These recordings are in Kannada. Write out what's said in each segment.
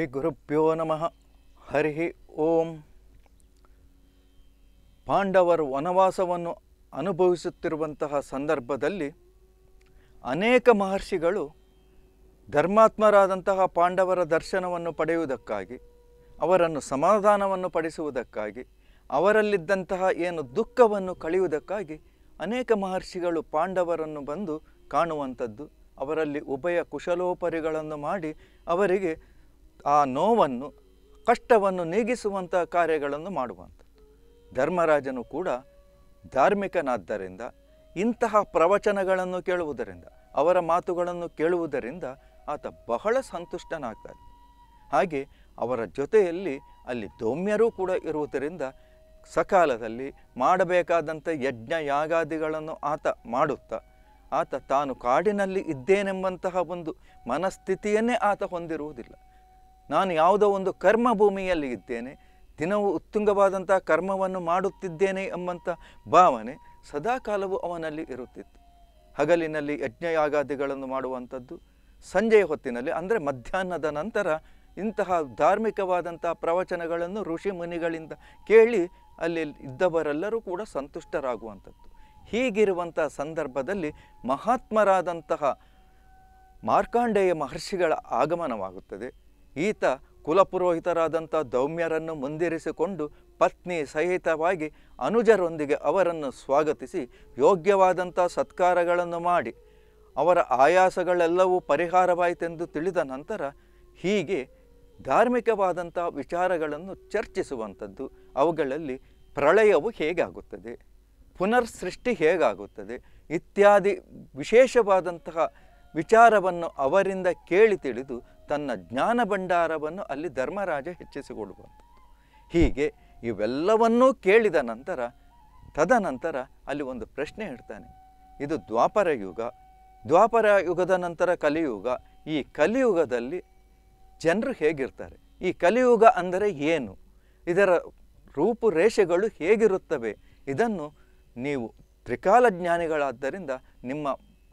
ಶ್ರೀ ಗುರುಭ್ಯೋ ನಮಃ ಹರಿ ಓಂ ಪಾಂಡವರು ವನವಾಸವನ್ನು ಅನುಭವಿಸುತ್ತಿರುವಂತಹ ಸಂದರ್ಭದಲ್ಲಿ ಅನೇಕ ಮಹರ್ಷಿಗಳು ಧರ್ಮಾತ್ಮರಾದಂತಹ ಪಾಂಡವರ ದರ್ಶನವನ್ನು ಪಡೆಯುವುದಕ್ಕಾಗಿ ಅವರನ್ನು ಸಮಾಧಾನವನ್ನು ಪಡಿಸುವುದಕ್ಕಾಗಿ ಅವರಲ್ಲಿದ್ದಂತಹ ಏನು ದುಃಖವನ್ನು ಕಳೆಯುವುದಕ್ಕಾಗಿ ಅನೇಕ ಮಹರ್ಷಿಗಳು ಪಾಂಡವರನ್ನು ಬಂದು ಕಾಣುವಂಥದ್ದು ಅವರಲ್ಲಿ ಉಭಯ ಕುಶಲೋಪರಿಗಳನ್ನು ಮಾಡಿ ಅವರಿಗೆ ಆ ನೋವನ್ನು ಕಷ್ಟವನ್ನು ನೀಗಿಸುವಂಥ ಕಾರ್ಯಗಳನ್ನು ಮಾಡುವಂಥದ್ದು ಧರ್ಮರಾಜನು ಕೂಡ ಧಾರ್ಮಿಕನಾದ್ದರಿಂದ ಇಂತಹ ಪ್ರವಚನಗಳನ್ನು ಕೇಳುವುದರಿಂದ ಅವರ ಮಾತುಗಳನ್ನು ಕೇಳುವುದರಿಂದ ಆತ ಬಹಳ ಸಂತುಷ್ಟನಾಗ್ತಾನೆ ಹಾಗೆ ಅವರ ಜೊತೆಯಲ್ಲಿ ಅಲ್ಲಿ ದೌಮ್ಯರೂ ಕೂಡ ಇರುವುದರಿಂದ ಸಕಾಲದಲ್ಲಿ ಮಾಡಬೇಕಾದಂಥ ಯಜ್ಞ ಯಾಗಾದಿಗಳನ್ನು ಆತ ಮಾಡುತ್ತಾ ಆತ ತಾನು ಕಾಡಿನಲ್ಲಿ ಇದ್ದೇನೆಂಬಂತಹ ಒಂದು ಮನಸ್ಥಿತಿಯನ್ನೇ ಆತ ಹೊಂದಿರುವುದಿಲ್ಲ ನಾನು ಯಾವುದೋ ಒಂದು ಕರ್ಮ ಭೂಮಿಯಲ್ಲಿ ಇದ್ದೇನೆ ದಿನವೂ ಉತ್ತುಂಗವಾದಂಥ ಕರ್ಮವನ್ನು ಮಾಡುತ್ತಿದ್ದೇನೆ ಎಂಬಂಥ ಭಾವನೆ ಸದಾಕಾಲವೂ ಅವನಲ್ಲಿ ಇರುತ್ತಿತ್ತು ಹಗಲಿನಲ್ಲಿ ಯಜ್ಞಯಾಗಾದಿಗಳನ್ನು ಮಾಡುವಂಥದ್ದು ಸಂಜೆಯ ಹೊತ್ತಿನಲ್ಲಿ ಅಂದರೆ ಮಧ್ಯಾಹ್ನದ ನಂತರ ಇಂತಹ ಧಾರ್ಮಿಕವಾದಂಥ ಪ್ರವಚನಗಳನ್ನು ಋಷಿ ಮುನಿಗಳಿಂದ ಕೇಳಿ ಅಲ್ಲಿ ಇದ್ದವರೆಲ್ಲರೂ ಕೂಡ ಸಂತುಷ್ಟರಾಗುವಂಥದ್ದು ಹೀಗಿರುವಂಥ ಸಂದರ್ಭದಲ್ಲಿ ಮಹಾತ್ಮರಾದಂತಹ ಮಾರ್ಕಾಂಡೇಯ ಮಹರ್ಷಿಗಳ ಆಗಮನವಾಗುತ್ತದೆ ಈತ ಕುಲಪುರೋಹಿತರಾದಂಥ ದೌಮ್ಯರನ್ನು ಮುಂದಿರಿಸಿಕೊಂಡು ಪತ್ನಿ ಸಹಿತವಾಗಿ ಅನುಜರೊಂದಿಗೆ ಅವರನ್ನು ಸ್ವಾಗತಿಸಿ ಯೋಗ್ಯವಾದಂಥ ಸತ್ಕಾರಗಳನ್ನು ಮಾಡಿ ಅವರ ಆಯಾಸಗಳೆಲ್ಲವೂ ಪರಿಹಾರವಾಯಿತೆಂದು ತಿಳಿದ ನಂತರ ಹೀಗೆ ಧಾರ್ಮಿಕವಾದಂಥ ವಿಚಾರಗಳನ್ನು ಚರ್ಚಿಸುವಂಥದ್ದು ಅವುಗಳಲ್ಲಿ ಪ್ರಳಯವು ಹೇಗಾಗುತ್ತದೆ ಪುನರ್ ಸೃಷ್ಟಿ ಹೇಗಾಗುತ್ತದೆ ಇತ್ಯಾದಿ ವಿಶೇಷವಾದಂತಹ ವಿಚಾರವನ್ನು ಅವರಿಂದ ಕೇಳಿ ತಿಳಿದು ತನ್ನ ಜ್ಞಾನ ಭಂಡಾರವನ್ನು ಅಲ್ಲಿ ಧರ್ಮರಾಜ ಹೆಚ್ಚಿಸಿಕೊಡುವಂಥದ್ದು ಹೀಗೆ ಇವೆಲ್ಲವನ್ನೂ ಕೇಳಿದ ನಂತರ ತದನಂತರ ಅಲ್ಲಿ ಒಂದು ಪ್ರಶ್ನೆ ಇಡ್ತಾನೆ ಇದು ದ್ವಾಪರ ಯುಗ ದ್ವಾಪರ ಯುಗದ ನಂತರ ಕಲಿಯುಗ ಈ ಕಲಿಯುಗದಲ್ಲಿ ಜನರು ಹೇಗಿರ್ತಾರೆ ಈ ಕಲಿಯುಗ ಅಂದರೆ ಏನು ಇದರ ರೂಪುರೇಷೆಗಳು ಹೇಗಿರುತ್ತವೆ ಇದನ್ನು ನೀವು ತ್ರಿಕಾಲಜ್ಞಾನಿಗಳಾದ್ದರಿಂದ ನಿಮ್ಮ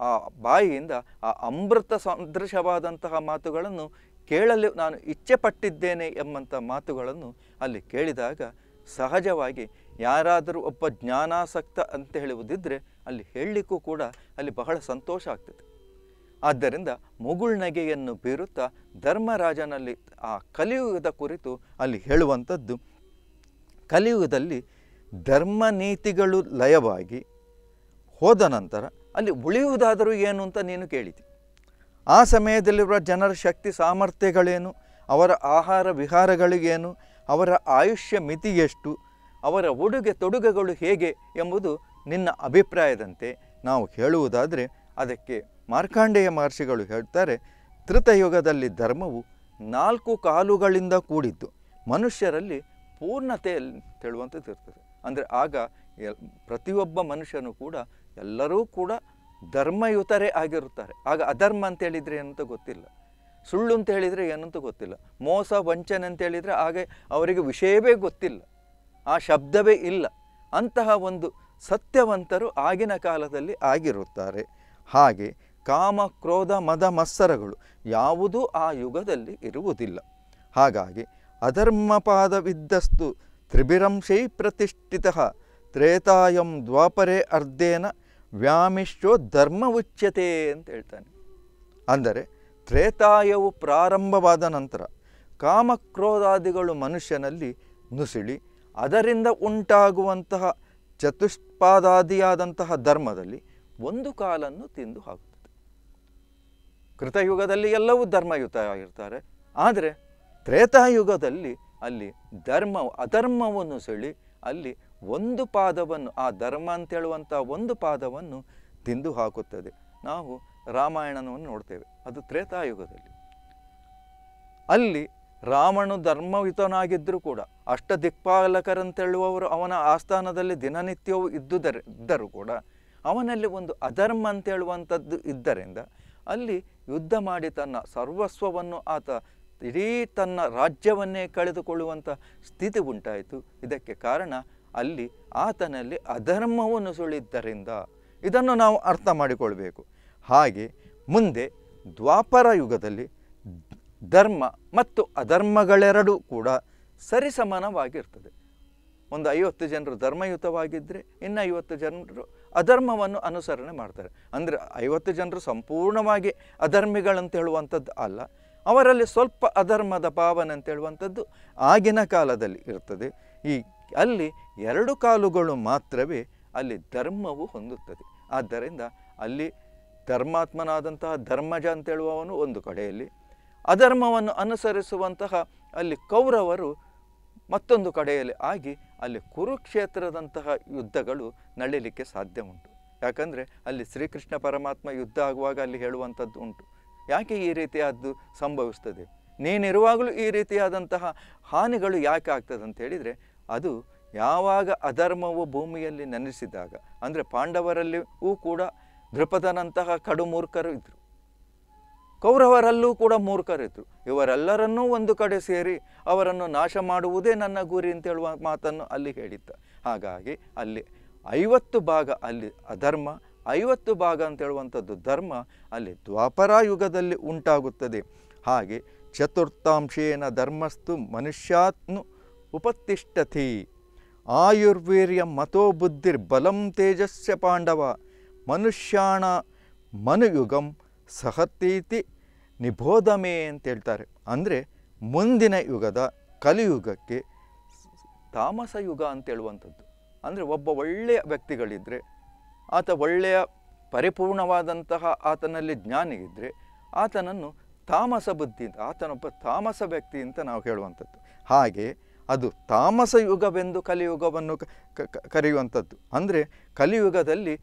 ಆ ಬಾಯಿಯಿಂದ ಆ ಅಮೃತ ಸದೃಶವಾದಂತಹ ಮಾತುಗಳನ್ನು ಕೇಳಲು ನಾನು ಇಚ್ಛೆ ಪಟ್ಟಿದ್ದೇನೆ ಎಂಬಂಥ ಮಾತುಗಳನ್ನು ಅಲ್ಲಿ ಕೇಳಿದಾಗ ಸಹಜವಾಗಿ ಯಾರಾದರೂ ಒಬ್ಬ ಜ್ಞಾನಾಸಕ್ತ ಅಂತ ಹೇಳುವುದಿದ್ದರೆ ಅಲ್ಲಿ ಹೇಳಲಿಕ್ಕೂ ಕೂಡ ಅಲ್ಲಿ ಬಹಳ ಸಂತೋಷ ಆಗ್ತದೆ ಆದ್ದರಿಂದ ನಗೆಯನ್ನು ಬೀರುತ್ತಾ ಧರ್ಮರಾಜನಲ್ಲಿ ಆ ಕಲಿಯುಗದ ಕುರಿತು ಅಲ್ಲಿ ಹೇಳುವಂಥದ್ದು ಕಲಿಯುಗದಲ್ಲಿ ಧರ್ಮ ನೀತಿಗಳು ಲಯವಾಗಿ ಹೋದ ನಂತರ ಅಲ್ಲಿ ಉಳಿಯುವುದಾದರೂ ಏನು ಅಂತ ನೀನು ಕೇಳಿದೆ ಆ ಸಮಯದಲ್ಲಿರುವ ಜನರ ಶಕ್ತಿ ಸಾಮರ್ಥ್ಯಗಳೇನು ಅವರ ಆಹಾರ ವಿಹಾರಗಳಿಗೇನು ಅವರ ಆಯುಷ್ಯ ಮಿತಿ ಎಷ್ಟು ಅವರ ಉಡುಗೆ ತೊಡುಗೆಗಳು ಹೇಗೆ ಎಂಬುದು ನಿನ್ನ ಅಭಿಪ್ರಾಯದಂತೆ ನಾವು ಹೇಳುವುದಾದರೆ ಅದಕ್ಕೆ ಮಾರ್ಕಾಂಡೇಯ ಮಹರ್ಷಿಗಳು ಹೇಳ್ತಾರೆ ತ್ರಿತಯುಗದಲ್ಲಿ ಧರ್ಮವು ನಾಲ್ಕು ಕಾಲುಗಳಿಂದ ಕೂಡಿದ್ದು ಮನುಷ್ಯರಲ್ಲಿ ಪೂರ್ಣತೆಯಲ್ಲಿ ತಿಳುವಂಥದ್ದು ಇರ್ತದೆ ಅಂದರೆ ಆಗ ಪ್ರತಿಯೊಬ್ಬ ಮನುಷ್ಯನು ಕೂಡ ಎಲ್ಲರೂ ಕೂಡ ಧರ್ಮಯುತರೇ ಆಗಿರುತ್ತಾರೆ ಆಗ ಅಧರ್ಮ ಅಂತ ಹೇಳಿದರೆ ಏನಂತ ಗೊತ್ತಿಲ್ಲ ಸುಳ್ಳು ಅಂತ ಹೇಳಿದರೆ ಏನಂತ ಗೊತ್ತಿಲ್ಲ ಮೋಸ ವಂಚನೆ ಅಂತ ಹೇಳಿದರೆ ಹಾಗೆ ಅವರಿಗೆ ವಿಷಯವೇ ಗೊತ್ತಿಲ್ಲ ಆ ಶಬ್ದವೇ ಇಲ್ಲ ಅಂತಹ ಒಂದು ಸತ್ಯವಂತರು ಆಗಿನ ಕಾಲದಲ್ಲಿ ಆಗಿರುತ್ತಾರೆ ಹಾಗೆ ಕಾಮ ಕ್ರೋಧ ಮದ ಮತ್ಸರಗಳು ಯಾವುದೂ ಆ ಯುಗದಲ್ಲಿ ಇರುವುದಿಲ್ಲ ಹಾಗಾಗಿ ಅಧರ್ಮಪಾದವಿದ್ದಸ್ತು ತ್ರಿಭಿರಂಶೈ ಪ್ರತಿಷ್ಠಿತ ತ್ರೇತಾಯಂ ದ್ವಾಪರೇ ಅರ್ಧೇನ ವ್ಯಾಮಿಶ್ಚೋ ಧರ್ಮ ಉಚ್ಯತೆ ಅಂತ ಹೇಳ್ತಾನೆ ಅಂದರೆ ತ್ರೇತಾಯವು ಪ್ರಾರಂಭವಾದ ನಂತರ ಕಾಮಕ್ರೋಧಾದಿಗಳು ಮನುಷ್ಯನಲ್ಲಿ ನುಸಿಳಿ ಅದರಿಂದ ಉಂಟಾಗುವಂತಹ ಚತುಷ್ಪಾದಾದಿಯಾದಂತಹ ಧರ್ಮದಲ್ಲಿ ಒಂದು ಕಾಲನ್ನು ತಿಂದು ಹಾಕುತ್ತದೆ ಕೃತಯುಗದಲ್ಲಿ ಎಲ್ಲವೂ ಧರ್ಮಯುತ ಆಗಿರ್ತಾರೆ ಆದರೆ ತ್ರೇತಾಯುಗದಲ್ಲಿ ಅಲ್ಲಿ ಧರ್ಮ ಅಧರ್ಮವನ್ನು ಸೆಳಿ ಅಲ್ಲಿ ಒಂದು ಪಾದವನ್ನು ಆ ಧರ್ಮ ಅಂತ ಹೇಳುವಂಥ ಒಂದು ಪಾದವನ್ನು ತಿಂದು ಹಾಕುತ್ತದೆ ನಾವು ರಾಮಾಯಣವನ್ನು ನೋಡ್ತೇವೆ ಅದು ತ್ರೇತಾಯುಗದಲ್ಲಿ ಅಲ್ಲಿ ರಾಮನು ಧರ್ಮಯುತನಾಗಿದ್ದರೂ ಕೂಡ ಅಷ್ಟ ದಿಕ್ಪಾಲಕರಂತೇಳುವವರು ಅವನ ಆಸ್ಥಾನದಲ್ಲಿ ದಿನನಿತ್ಯವೂ ಇದ್ದುದರ ಇದ್ದರೂ ಕೂಡ ಅವನಲ್ಲಿ ಒಂದು ಅಧರ್ಮ ಅಂತೇಳುವಂಥದ್ದು ಇದ್ದರಿಂದ ಅಲ್ಲಿ ಯುದ್ಧ ಮಾಡಿ ತನ್ನ ಸರ್ವಸ್ವವನ್ನು ಆತ ಇಡೀ ತನ್ನ ರಾಜ್ಯವನ್ನೇ ಕಳೆದುಕೊಳ್ಳುವಂಥ ಸ್ಥಿತಿ ಉಂಟಾಯಿತು ಇದಕ್ಕೆ ಕಾರಣ ಅಲ್ಲಿ ಆತನಲ್ಲಿ ಅಧರ್ಮವನ್ನು ಸುಳಿದ್ದರಿಂದ ಇದನ್ನು ನಾವು ಅರ್ಥ ಮಾಡಿಕೊಳ್ಬೇಕು ಹಾಗೆ ಮುಂದೆ ದ್ವಾಪರ ಯುಗದಲ್ಲಿ ಧರ್ಮ ಮತ್ತು ಅಧರ್ಮಗಳೆರಡೂ ಕೂಡ ಸರಿಸಮಾನವಾಗಿರ್ತದೆ ಒಂದು ಐವತ್ತು ಜನರು ಧರ್ಮಯುತವಾಗಿದ್ದರೆ ಇನ್ನು ಐವತ್ತು ಜನರು ಅಧರ್ಮವನ್ನು ಅನುಸರಣೆ ಮಾಡ್ತಾರೆ ಅಂದರೆ ಐವತ್ತು ಜನರು ಸಂಪೂರ್ಣವಾಗಿ ಅಧರ್ಮಿಗಳಂತ ಹೇಳುವಂಥದ್ದು ಅಲ್ಲ ಅವರಲ್ಲಿ ಸ್ವಲ್ಪ ಅಧರ್ಮದ ಭಾವನೆ ಅಂತ ಹೇಳುವಂಥದ್ದು ಆಗಿನ ಕಾಲದಲ್ಲಿ ಇರ್ತದೆ ಈ ಅಲ್ಲಿ ಎರಡು ಕಾಲುಗಳು ಮಾತ್ರವೇ ಅಲ್ಲಿ ಧರ್ಮವು ಹೊಂದುತ್ತದೆ ಆದ್ದರಿಂದ ಅಲ್ಲಿ ಧರ್ಮಾತ್ಮನಾದಂತಹ ಧರ್ಮಜ ಅಂತೇಳುವವನು ಒಂದು ಕಡೆಯಲ್ಲಿ ಅಧರ್ಮವನ್ನು ಅನುಸರಿಸುವಂತಹ ಅಲ್ಲಿ ಕೌರವರು ಮತ್ತೊಂದು ಕಡೆಯಲ್ಲಿ ಆಗಿ ಅಲ್ಲಿ ಕುರುಕ್ಷೇತ್ರದಂತಹ ಯುದ್ಧಗಳು ನಡೀಲಿಕ್ಕೆ ಸಾಧ್ಯ ಉಂಟು ಯಾಕಂದರೆ ಅಲ್ಲಿ ಶ್ರೀಕೃಷ್ಣ ಪರಮಾತ್ಮ ಯುದ್ಧ ಆಗುವಾಗ ಅಲ್ಲಿ ಹೇಳುವಂಥದ್ದು ಉಂಟು ಯಾಕೆ ಈ ರೀತಿಯಾದ್ದು ಸಂಭವಿಸ್ತದೆ ನೀನಿರುವಾಗಲೂ ಈ ರೀತಿಯಾದಂತಹ ಹಾನಿಗಳು ಯಾಕೆ ಆಗ್ತದೆ ಅಂತ ಹೇಳಿದರೆ ಅದು ಯಾವಾಗ ಅಧರ್ಮವು ಭೂಮಿಯಲ್ಲಿ ನೆನೆಸಿದಾಗ ಅಂದರೆ ಪಾಂಡವರಲ್ಲಿಯೂ ಕೂಡ ದೃಪದನಂತಹ ಕಡು ಮೂರ್ಖರು ಇದ್ದರು ಕೌರವರಲ್ಲೂ ಕೂಡ ಮೂರ್ಖರಿದ್ದರು ಇವರೆಲ್ಲರನ್ನೂ ಒಂದು ಕಡೆ ಸೇರಿ ಅವರನ್ನು ನಾಶ ಮಾಡುವುದೇ ನನ್ನ ಗುರಿ ಅಂತೇಳುವ ಮಾತನ್ನು ಅಲ್ಲಿ ಹೇಳಿದ್ದ ಹಾಗಾಗಿ ಅಲ್ಲಿ ಐವತ್ತು ಭಾಗ ಅಲ್ಲಿ ಅಧರ್ಮ ಐವತ್ತು ಭಾಗ ಅಂತೇಳುವಂಥದ್ದು ಧರ್ಮ ಅಲ್ಲಿ ದ್ವಾಪರಾಯುಗದಲ್ಲಿ ಉಂಟಾಗುತ್ತದೆ ಹಾಗೆ ಚತುರ್ಥಾಂಶೇನ ಧರ್ಮಸ್ತು ಮನುಷ್ಯಾತ್ನು ಉಪತಿಷ್ಠತಿ ಆಯುರ್ವೀರ್ಯ ಮತೋಬುದ್ಧಿರ್ಬಲಂ ತೇಜಸ್ಯ ಪಾಂಡವ ಮನುಷ್ಯಾಣ ಮನುಯುಗಂ ಸಹತೀತಿ ನಿಬೋಧಮೇ ಅಂತೇಳ್ತಾರೆ ಅಂದರೆ ಮುಂದಿನ ಯುಗದ ಕಲಿಯುಗಕ್ಕೆ ತಾಮಸ ಯುಗ ಅಂತೇಳುವಂಥದ್ದು ಅಂದರೆ ಒಬ್ಬ ಒಳ್ಳೆಯ ವ್ಯಕ್ತಿಗಳಿದ್ದರೆ ಆತ ಒಳ್ಳೆಯ ಪರಿಪೂರ್ಣವಾದಂತಹ ಆತನಲ್ಲಿ ಜ್ಞಾನ ಇದ್ದರೆ ಆತನನ್ನು ತಾಮಸ ಬುದ್ಧಿ ಅಂತ ಆತನೊಬ್ಬ ತಾಮಸ ವ್ಯಕ್ತಿ ಅಂತ ನಾವು ಹೇಳುವಂಥದ್ದು ಹಾಗೆ ಅದು ತಾಮಸ ಯುಗವೆಂದು ಕಲಿಯುಗವನ್ನು ಕರೆಯುವಂಥದ್ದು ಅಂದರೆ ಕಲಿಯುಗದಲ್ಲಿ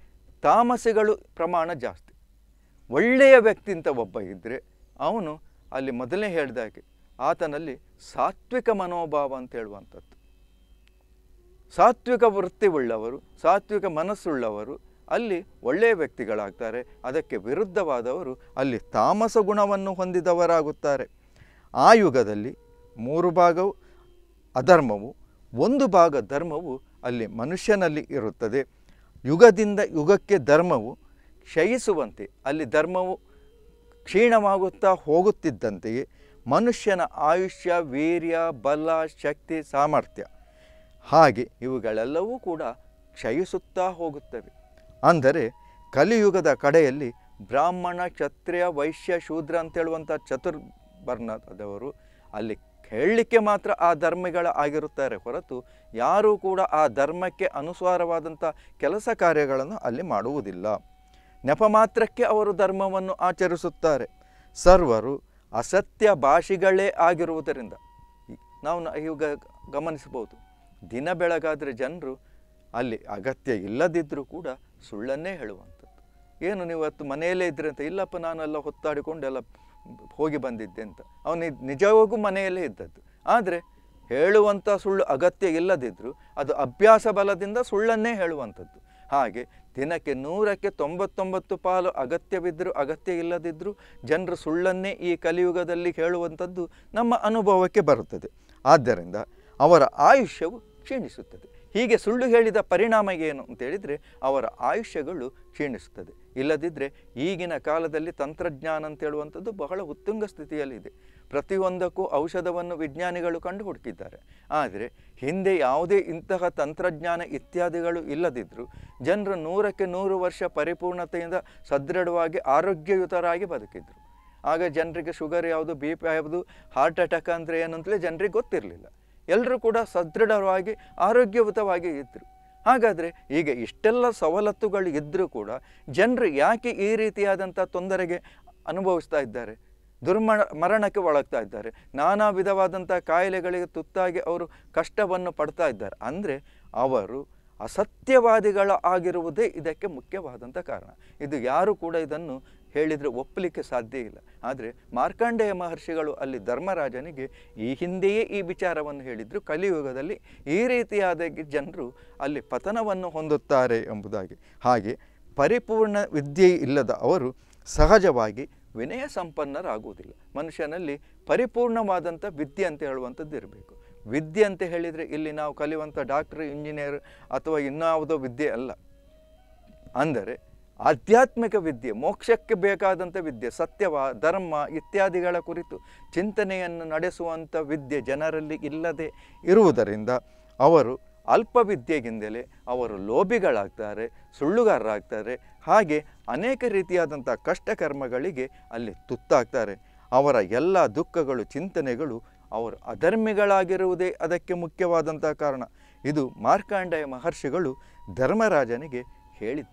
ತಾಮಸಗಳು ಪ್ರಮಾಣ ಜಾಸ್ತಿ ಒಳ್ಳೆಯ ವ್ಯಕ್ತಿ ಅಂತ ಒಬ್ಬ ಇದ್ದರೆ ಅವನು ಅಲ್ಲಿ ಮೊದಲನೇ ಹೇಳಿದಾಗೆ ಆತನಲ್ಲಿ ಸಾತ್ವಿಕ ಮನೋಭಾವ ಅಂತ ಹೇಳುವಂಥದ್ದು ಸಾತ್ವಿಕ ವೃತ್ತಿ ಉಳ್ಳವರು ಸಾತ್ವಿಕ ಮನಸ್ಸುಳ್ಳವರು ಅಲ್ಲಿ ಒಳ್ಳೆಯ ವ್ಯಕ್ತಿಗಳಾಗ್ತಾರೆ ಅದಕ್ಕೆ ವಿರುದ್ಧವಾದವರು ಅಲ್ಲಿ ತಾಮಸ ಗುಣವನ್ನು ಹೊಂದಿದವರಾಗುತ್ತಾರೆ ಆ ಯುಗದಲ್ಲಿ ಮೂರು ಭಾಗವು ಅಧರ್ಮವು ಒಂದು ಭಾಗ ಧರ್ಮವು ಅಲ್ಲಿ ಮನುಷ್ಯನಲ್ಲಿ ಇರುತ್ತದೆ ಯುಗದಿಂದ ಯುಗಕ್ಕೆ ಧರ್ಮವು ಕ್ಷಯಿಸುವಂತೆ ಅಲ್ಲಿ ಧರ್ಮವು ಕ್ಷೀಣವಾಗುತ್ತಾ ಹೋಗುತ್ತಿದ್ದಂತೆಯೇ ಮನುಷ್ಯನ ಆಯುಷ್ಯ ವೀರ್ಯ ಬಲ ಶಕ್ತಿ ಸಾಮರ್ಥ್ಯ ಹಾಗೆ ಇವುಗಳೆಲ್ಲವೂ ಕೂಡ ಕ್ಷಯಿಸುತ್ತಾ ಹೋಗುತ್ತವೆ ಅಂದರೆ ಕಲಿಯುಗದ ಕಡೆಯಲ್ಲಿ ಬ್ರಾಹ್ಮಣ ಕ್ಷತ್ರಿಯ ವೈಶ್ಯ ಶೂದ್ರ ಅಂತೇಳುವಂಥ ಚತುರ್ವರ್ಣದವರು ಅಲ್ಲಿ ಹೇಳಲಿಕ್ಕೆ ಮಾತ್ರ ಆ ಧರ್ಮಿಗಳ ಆಗಿರುತ್ತಾರೆ ಹೊರತು ಯಾರೂ ಕೂಡ ಆ ಧರ್ಮಕ್ಕೆ ಅನುಸಾರವಾದಂಥ ಕೆಲಸ ಕಾರ್ಯಗಳನ್ನು ಅಲ್ಲಿ ಮಾಡುವುದಿಲ್ಲ ನೆಪ ಮಾತ್ರಕ್ಕೆ ಅವರು ಧರ್ಮವನ್ನು ಆಚರಿಸುತ್ತಾರೆ ಸರ್ವರು ಅಸತ್ಯ ಭಾಷಿಗಳೇ ಆಗಿರುವುದರಿಂದ ನಾವು ಈಗ ಗಮನಿಸಬಹುದು ದಿನ ಬೆಳಗಾದರೆ ಜನರು ಅಲ್ಲಿ ಅಗತ್ಯ ಇಲ್ಲದಿದ್ದರೂ ಕೂಡ ಸುಳ್ಳನ್ನೇ ಹೇಳುವಂಥದ್ದು ಏನು ನೀವು ಇವತ್ತು ಮನೆಯಲ್ಲೇ ಅಂತ ಇಲ್ಲಪ್ಪ ನಾನೆಲ್ಲ ಎಲ್ಲ ಹೊತ್ತಾಡಿಕೊಂಡೆಲ್ಲ ಹೋಗಿ ಬಂದಿದ್ದೆ ಅಂತ ಅವನು ನಿಜವಾಗೂ ಮನೆಯಲ್ಲೇ ಇದ್ದದ್ದು ಆದರೆ ಹೇಳುವಂಥ ಸುಳ್ಳು ಅಗತ್ಯ ಇಲ್ಲದಿದ್ದರೂ ಅದು ಅಭ್ಯಾಸ ಬಲದಿಂದ ಸುಳ್ಳನ್ನೇ ಹೇಳುವಂಥದ್ದು ಹಾಗೆ ದಿನಕ್ಕೆ ನೂರಕ್ಕೆ ತೊಂಬತ್ತೊಂಬತ್ತು ಪಾಲು ಅಗತ್ಯವಿದ್ದರೂ ಅಗತ್ಯ ಇಲ್ಲದಿದ್ದರೂ ಜನರು ಸುಳ್ಳನ್ನೇ ಈ ಕಲಿಯುಗದಲ್ಲಿ ಹೇಳುವಂಥದ್ದು ನಮ್ಮ ಅನುಭವಕ್ಕೆ ಬರುತ್ತದೆ ಆದ್ದರಿಂದ ಅವರ ಆಯುಷ್ಯವು ಕ್ಷೀಣಿಸುತ್ತದೆ ಹೀಗೆ ಸುಳ್ಳು ಹೇಳಿದ ಪರಿಣಾಮ ಏನು ಅಂತೇಳಿದರೆ ಅವರ ಆಯುಷ್ಯಗಳು ಕ್ಷೀಣಿಸುತ್ತದೆ ಇಲ್ಲದಿದ್ದರೆ ಈಗಿನ ಕಾಲದಲ್ಲಿ ತಂತ್ರಜ್ಞಾನ ಅಂತ ಹೇಳುವಂಥದ್ದು ಬಹಳ ಉತ್ತುಂಗ ಸ್ಥಿತಿಯಲ್ಲಿದೆ ಪ್ರತಿಯೊಂದಕ್ಕೂ ಔಷಧವನ್ನು ವಿಜ್ಞಾನಿಗಳು ಕಂಡು ಹುಡುಕಿದ್ದಾರೆ ಆದರೆ ಹಿಂದೆ ಯಾವುದೇ ಇಂತಹ ತಂತ್ರಜ್ಞಾನ ಇತ್ಯಾದಿಗಳು ಇಲ್ಲದಿದ್ದರೂ ಜನರು ನೂರಕ್ಕೆ ನೂರು ವರ್ಷ ಪರಿಪೂರ್ಣತೆಯಿಂದ ಸದೃಢವಾಗಿ ಆರೋಗ್ಯಯುತರಾಗಿ ಬದುಕಿದ್ರು ಆಗ ಜನರಿಗೆ ಶುಗರ್ ಯಾವುದು ಬಿ ಪಿ ಯಾವುದು ಹಾರ್ಟ್ ಅಟ್ಯಾಕ್ ಅಂದರೆ ಏನಂತಲೇ ಜನರಿಗೆ ಗೊತ್ತಿರಲಿಲ್ಲ ಎಲ್ಲರೂ ಕೂಡ ಸದೃಢವಾಗಿ ಆರೋಗ್ಯಯುತವಾಗಿ ಇದ್ದರು ಹಾಗಾದರೆ ಈಗ ಇಷ್ಟೆಲ್ಲ ಸವಲತ್ತುಗಳು ಇದ್ದರೂ ಕೂಡ ಜನರು ಯಾಕೆ ಈ ರೀತಿಯಾದಂಥ ತೊಂದರೆಗೆ ಅನುಭವಿಸ್ತಾ ಇದ್ದಾರೆ ದುರ್ಮ ಮರಣಕ್ಕೆ ಒಳಗ್ತಾ ಇದ್ದಾರೆ ನಾನಾ ವಿಧವಾದಂಥ ಕಾಯಿಲೆಗಳಿಗೆ ತುತ್ತಾಗಿ ಅವರು ಕಷ್ಟವನ್ನು ಪಡ್ತಾ ಇದ್ದಾರೆ ಅಂದರೆ ಅವರು ಅಸತ್ಯವಾದಿಗಳ ಆಗಿರುವುದೇ ಇದಕ್ಕೆ ಮುಖ್ಯವಾದಂಥ ಕಾರಣ ಇದು ಯಾರು ಕೂಡ ಇದನ್ನು ಹೇಳಿದರೆ ಒಪ್ಪಲಿಕ್ಕೆ ಸಾಧ್ಯ ಇಲ್ಲ ಆದರೆ ಮಾರ್ಕಂಡೇಯ ಮಹರ್ಷಿಗಳು ಅಲ್ಲಿ ಧರ್ಮರಾಜನಿಗೆ ಈ ಹಿಂದೆಯೇ ಈ ವಿಚಾರವನ್ನು ಹೇಳಿದರು ಕಲಿಯುಗದಲ್ಲಿ ಈ ರೀತಿಯಾದ ಜನರು ಅಲ್ಲಿ ಪತನವನ್ನು ಹೊಂದುತ್ತಾರೆ ಎಂಬುದಾಗಿ ಹಾಗೆ ಪರಿಪೂರ್ಣ ವಿದ್ಯೆ ಇಲ್ಲದ ಅವರು ಸಹಜವಾಗಿ ವಿನಯ ಸಂಪನ್ನರಾಗುವುದಿಲ್ಲ ಮನುಷ್ಯನಲ್ಲಿ ಪರಿಪೂರ್ಣವಾದಂಥ ವಿದ್ಯೆ ಅಂತ ಹೇಳುವಂಥದ್ದು ಇರಬೇಕು ವಿದ್ಯೆ ಅಂತ ಹೇಳಿದರೆ ಇಲ್ಲಿ ನಾವು ಕಲಿಯುವಂಥ ಡಾಕ್ಟ್ರ್ ಇಂಜಿನಿಯರ್ ಅಥವಾ ಇನ್ನಾವುದೋ ವಿದ್ಯೆ ಅಲ್ಲ ಅಂದರೆ ಆಧ್ಯಾತ್ಮಿಕ ವಿದ್ಯೆ ಮೋಕ್ಷಕ್ಕೆ ಬೇಕಾದಂಥ ವಿದ್ಯೆ ಸತ್ಯವ ಧರ್ಮ ಇತ್ಯಾದಿಗಳ ಕುರಿತು ಚಿಂತನೆಯನ್ನು ನಡೆಸುವಂಥ ವಿದ್ಯೆ ಜನರಲ್ಲಿ ಇಲ್ಲದೆ ಇರುವುದರಿಂದ ಅವರು ಅಲ್ಪ ವಿದ್ಯೆಗಿಂದಲೇ ಅವರು ಲೋಭಿಗಳಾಗ್ತಾರೆ ಸುಳ್ಳುಗಾರರಾಗ್ತಾರೆ ಹಾಗೆ ಅನೇಕ ರೀತಿಯಾದಂಥ ಕಷ್ಟಕರ್ಮಗಳಿಗೆ ಅಲ್ಲಿ ತುತ್ತಾಗ್ತಾರೆ ಅವರ ಎಲ್ಲ ದುಃಖಗಳು ಚಿಂತನೆಗಳು ಅವರು ಅಧರ್ಮಿಗಳಾಗಿರುವುದೇ ಅದಕ್ಕೆ ಮುಖ್ಯವಾದಂಥ ಕಾರಣ ಇದು ಮಾರ್ಕಾಂಡಯ ಮಹರ್ಷಿಗಳು ಧರ್ಮರಾಜನಿಗೆ ಹೇಳಿ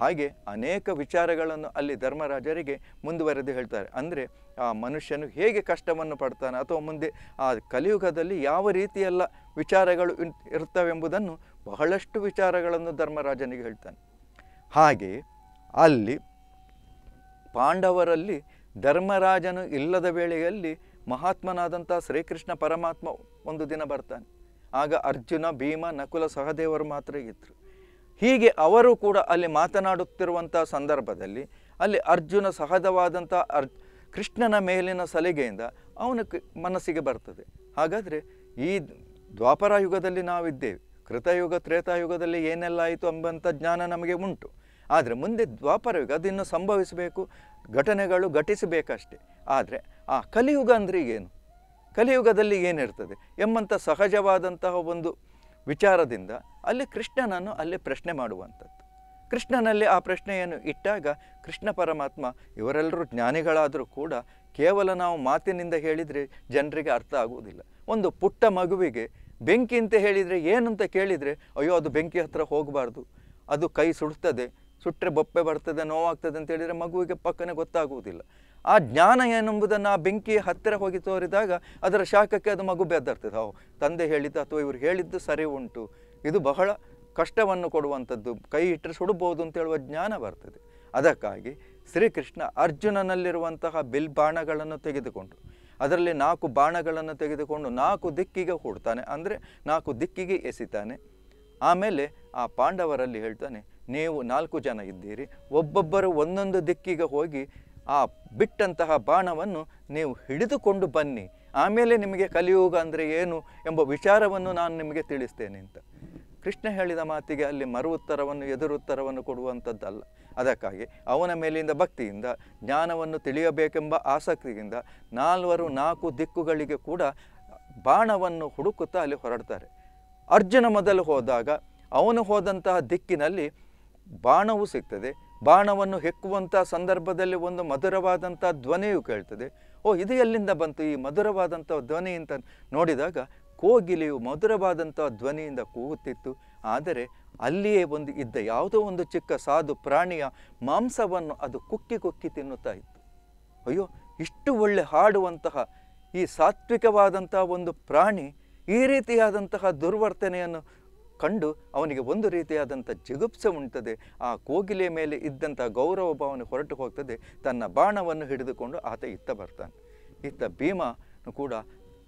ಹಾಗೆ ಅನೇಕ ವಿಚಾರಗಳನ್ನು ಅಲ್ಲಿ ಧರ್ಮರಾಜರಿಗೆ ಮುಂದುವರೆದು ಹೇಳ್ತಾರೆ ಅಂದರೆ ಆ ಮನುಷ್ಯನು ಹೇಗೆ ಕಷ್ಟವನ್ನು ಪಡ್ತಾನೆ ಅಥವಾ ಮುಂದೆ ಆ ಕಲಿಯುಗದಲ್ಲಿ ಯಾವ ರೀತಿಯೆಲ್ಲ ವಿಚಾರಗಳು ಇರ್ತವೆಂಬುದನ್ನು ಬಹಳಷ್ಟು ವಿಚಾರಗಳನ್ನು ಧರ್ಮರಾಜನಿಗೆ ಹೇಳ್ತಾನೆ ಹಾಗೆ ಅಲ್ಲಿ ಪಾಂಡವರಲ್ಲಿ ಧರ್ಮರಾಜನು ಇಲ್ಲದ ವೇಳೆಯಲ್ಲಿ ಮಹಾತ್ಮನಾದಂಥ ಶ್ರೀಕೃಷ್ಣ ಪರಮಾತ್ಮ ಒಂದು ದಿನ ಬರ್ತಾನೆ ಆಗ ಅರ್ಜುನ ಭೀಮ ನಕುಲ ಸಹದೇವರು ಮಾತ್ರ ಇದ್ದರು ಹೀಗೆ ಅವರು ಕೂಡ ಅಲ್ಲಿ ಮಾತನಾಡುತ್ತಿರುವಂಥ ಸಂದರ್ಭದಲ್ಲಿ ಅಲ್ಲಿ ಅರ್ಜುನ ಸಹಜವಾದಂಥ ಅರ್ ಕೃಷ್ಣನ ಮೇಲಿನ ಸಲಿಗೆಯಿಂದ ಅವನ ಮನಸ್ಸಿಗೆ ಬರ್ತದೆ ಹಾಗಾದರೆ ಈ ದ್ವಾಪರ ಯುಗದಲ್ಲಿ ನಾವಿದ್ದೇವೆ ಕೃತಯುಗ ತ್ರೇತಾಯುಗದಲ್ಲಿ ಏನೆಲ್ಲ ಆಯಿತು ಎಂಬಂಥ ಜ್ಞಾನ ನಮಗೆ ಉಂಟು ಆದರೆ ಮುಂದೆ ದ್ವಾಪರ ಯುಗ ಅದಿನ್ನು ಸಂಭವಿಸಬೇಕು ಘಟನೆಗಳು ಘಟಿಸಬೇಕಷ್ಟೆ ಆದರೆ ಆ ಕಲಿಯುಗ ಅಂದರೆ ಏನು ಕಲಿಯುಗದಲ್ಲಿ ಏನಿರ್ತದೆ ಎಂಬಂಥ ಸಹಜವಾದಂತಹ ಒಂದು ವಿಚಾರದಿಂದ ಅಲ್ಲಿ ಕೃಷ್ಣನನ್ನು ಅಲ್ಲಿ ಪ್ರಶ್ನೆ ಮಾಡುವಂಥದ್ದು ಕೃಷ್ಣನಲ್ಲಿ ಆ ಪ್ರಶ್ನೆಯನ್ನು ಇಟ್ಟಾಗ ಕೃಷ್ಣ ಪರಮಾತ್ಮ ಇವರೆಲ್ಲರೂ ಜ್ಞಾನಿಗಳಾದರೂ ಕೂಡ ಕೇವಲ ನಾವು ಮಾತಿನಿಂದ ಹೇಳಿದರೆ ಜನರಿಗೆ ಅರ್ಥ ಆಗುವುದಿಲ್ಲ ಒಂದು ಪುಟ್ಟ ಮಗುವಿಗೆ ಬೆಂಕಿ ಅಂತ ಹೇಳಿದರೆ ಏನಂತ ಕೇಳಿದರೆ ಅಯ್ಯೋ ಅದು ಬೆಂಕಿ ಹತ್ರ ಹೋಗಬಾರ್ದು ಅದು ಕೈ ಸುಡ್ತದೆ ಸುಟ್ಟರೆ ಬೊಪ್ಪೆ ಬರ್ತದೆ ನೋವಾಗ್ತದೆ ಅಂತ ಹೇಳಿದರೆ ಮಗುವಿಗೆ ಪಕ್ಕನೆ ಗೊತ್ತಾಗುವುದಿಲ್ಲ ಆ ಜ್ಞಾನ ಏನೆಂಬುದನ್ನು ಆ ಬೆಂಕಿ ಹತ್ತಿರ ಹೋಗಿ ತೋರಿದಾಗ ಅದರ ಶಾಖಕ್ಕೆ ಅದು ಮಗು ಬೆದರ್ತದೆ ಅವು ತಂದೆ ಹೇಳಿದ್ದು ಅಥವಾ ಇವರು ಹೇಳಿದ್ದು ಸರಿ ಉಂಟು ಇದು ಬಹಳ ಕಷ್ಟವನ್ನು ಕೊಡುವಂಥದ್ದು ಕೈ ಇಟ್ಟರೆ ಸುಡಬಹುದು ಅಂತ ಹೇಳುವ ಜ್ಞಾನ ಬರ್ತದೆ ಅದಕ್ಕಾಗಿ ಶ್ರೀಕೃಷ್ಣ ಅರ್ಜುನನಲ್ಲಿರುವಂತಹ ಬಿಲ್ ಬಾಣಗಳನ್ನು ತೆಗೆದುಕೊಂಡು ಅದರಲ್ಲಿ ನಾಲ್ಕು ಬಾಣಗಳನ್ನು ತೆಗೆದುಕೊಂಡು ನಾಲ್ಕು ದಿಕ್ಕಿಗೆ ಹೂಡ್ತಾನೆ ಅಂದರೆ ನಾಲ್ಕು ದಿಕ್ಕಿಗೆ ಎಸಿತಾನೆ ಆಮೇಲೆ ಆ ಪಾಂಡವರಲ್ಲಿ ಹೇಳ್ತಾನೆ ನೀವು ನಾಲ್ಕು ಜನ ಇದ್ದೀರಿ ಒಬ್ಬೊಬ್ಬರು ಒಂದೊಂದು ದಿಕ್ಕಿಗೆ ಹೋಗಿ ಆ ಬಿಟ್ಟಂತಹ ಬಾಣವನ್ನು ನೀವು ಹಿಡಿದುಕೊಂಡು ಬನ್ನಿ ಆಮೇಲೆ ನಿಮಗೆ ಕಲಿಯುಗ ಅಂದರೆ ಏನು ಎಂಬ ವಿಚಾರವನ್ನು ನಾನು ನಿಮಗೆ ತಿಳಿಸ್ತೇನೆ ಅಂತ ಕೃಷ್ಣ ಹೇಳಿದ ಮಾತಿಗೆ ಅಲ್ಲಿ ಮರು ಉತ್ತರವನ್ನು ಎದುರು ಉತ್ತರವನ್ನು ಕೊಡುವಂಥದ್ದಲ್ಲ ಅದಕ್ಕಾಗಿ ಅವನ ಮೇಲಿಂದ ಭಕ್ತಿಯಿಂದ ಜ್ಞಾನವನ್ನು ತಿಳಿಯಬೇಕೆಂಬ ಆಸಕ್ತಿಯಿಂದ ನಾಲ್ವರು ನಾಲ್ಕು ದಿಕ್ಕುಗಳಿಗೆ ಕೂಡ ಬಾಣವನ್ನು ಹುಡುಕುತ್ತಾ ಅಲ್ಲಿ ಹೊರಡ್ತಾರೆ ಅರ್ಜುನ ಮೊದಲು ಹೋದಾಗ ಅವನು ಹೋದಂತಹ ದಿಕ್ಕಿನಲ್ಲಿ ಬಾಣವೂ ಸಿಗ್ತದೆ ಬಾಣವನ್ನು ಹೆಕ್ಕುವಂಥ ಸಂದರ್ಭದಲ್ಲಿ ಒಂದು ಮಧುರವಾದಂಥ ಧ್ವನಿಯು ಕೇಳ್ತದೆ ಓ ಇದು ಎಲ್ಲಿಂದ ಬಂತು ಈ ಮಧುರವಾದಂಥ ಧ್ವನಿ ಅಂತ ನೋಡಿದಾಗ ಕೋಗಿಲೆಯು ಮಧುರವಾದಂಥ ಧ್ವನಿಯಿಂದ ಕೂಗುತ್ತಿತ್ತು ಆದರೆ ಅಲ್ಲಿಯೇ ಒಂದು ಇದ್ದ ಯಾವುದೋ ಒಂದು ಚಿಕ್ಕ ಸಾಧು ಪ್ರಾಣಿಯ ಮಾಂಸವನ್ನು ಅದು ಕುಕ್ಕಿ ಕುಕ್ಕಿ ತಿನ್ನುತ್ತಾ ಇತ್ತು ಅಯ್ಯೋ ಇಷ್ಟು ಒಳ್ಳೆ ಹಾಡುವಂತಹ ಈ ಸಾತ್ವಿಕವಾದಂತಹ ಒಂದು ಪ್ರಾಣಿ ಈ ರೀತಿಯಾದಂತಹ ದುರ್ವರ್ತನೆಯನ್ನು ಕಂಡು ಅವನಿಗೆ ಒಂದು ರೀತಿಯಾದಂಥ ಜಿಗುಪ್ಸೆ ಉಂಟದೆ ಆ ಕೋಗಿಲೆ ಮೇಲೆ ಇದ್ದಂಥ ಗೌರವ ಭಾವನೆ ಹೊರಟು ಹೋಗ್ತದೆ ತನ್ನ ಬಾಣವನ್ನು ಹಿಡಿದುಕೊಂಡು ಆತ ಇತ್ತ ಬರ್ತಾನೆ ಇತ್ತ ಭೀಮನು ಕೂಡ